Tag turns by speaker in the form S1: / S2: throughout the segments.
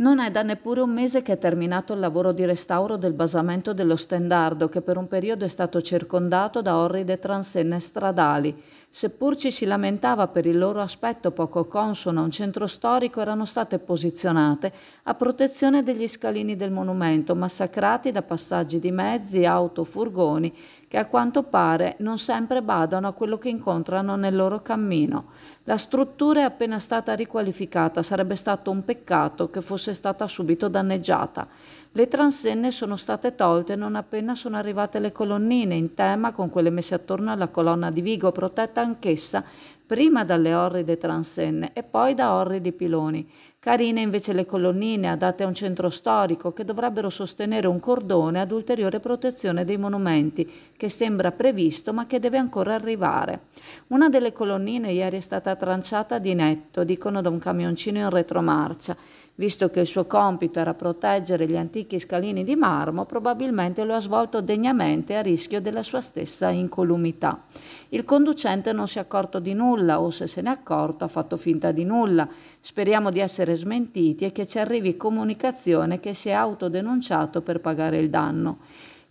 S1: Non è da neppure un mese che è terminato il lavoro di restauro del basamento dello Stendardo, che per un periodo è stato circondato da orride transenne stradali. Seppur ci si lamentava per il loro aspetto poco consono a un centro storico, erano state posizionate a protezione degli scalini del monumento, massacrati da passaggi di mezzi, auto, furgoni, che a quanto pare non sempre badano a quello che incontrano nel loro cammino. La struttura è appena stata riqualificata, sarebbe stato un peccato che fosse fosse stata subito danneggiata. Le transenne sono state tolte non appena sono arrivate le colonnine in tema con quelle messe attorno alla colonna di Vigo, protetta anch'essa prima dalle orride transenne e poi da orridi piloni. Carine invece le colonnine adatte a un centro storico che dovrebbero sostenere un cordone ad ulteriore protezione dei monumenti, che sembra previsto ma che deve ancora arrivare. Una delle colonnine ieri è stata tranciata di netto, dicono da un camioncino in retromarcia, visto che il suo compito era proteggere gli antichi antichi scalini di marmo, probabilmente lo ha svolto degnamente a rischio della sua stessa incolumità. Il conducente non si è accorto di nulla o se se n'è accorto ha fatto finta di nulla. Speriamo di essere smentiti e che ci arrivi comunicazione che si è autodenunciato per pagare il danno.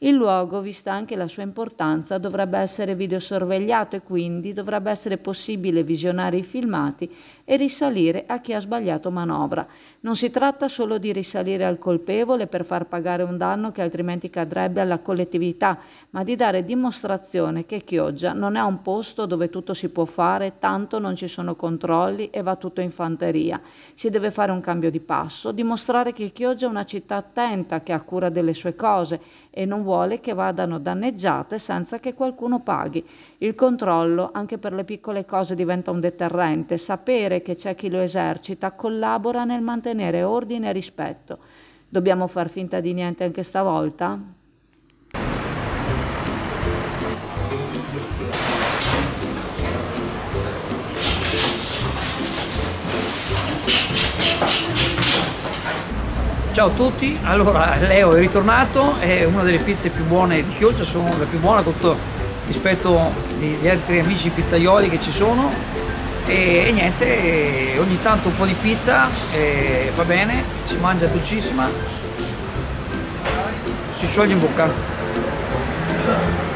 S1: Il luogo, vista anche la sua importanza, dovrebbe essere videosorvegliato e quindi dovrebbe essere possibile visionare i filmati e risalire a chi ha sbagliato manovra. Non si tratta solo di risalire al colpevole per far pagare un danno che altrimenti cadrebbe alla collettività, ma di dare dimostrazione che Chioggia non è un posto dove tutto si può fare, tanto non ci sono controlli e va tutto in fanteria. Si deve fare un cambio di passo, dimostrare che Chioggia è una città attenta, che ha cura delle sue cose e non vuole vuole che vadano danneggiate senza che qualcuno paghi. Il controllo anche per le piccole cose diventa un deterrente, sapere che c'è chi lo esercita collabora nel mantenere ordine e rispetto. Dobbiamo far finta di niente anche stavolta?
S2: Ciao a tutti, allora Leo è ritornato, è una delle pizze più buone di Chioggia, sono la più buona tutto, rispetto agli altri amici pizzaioli che ci sono e, e niente, ogni tanto un po' di pizza e, va bene, si mangia dolcissima, si scioglie in bocca.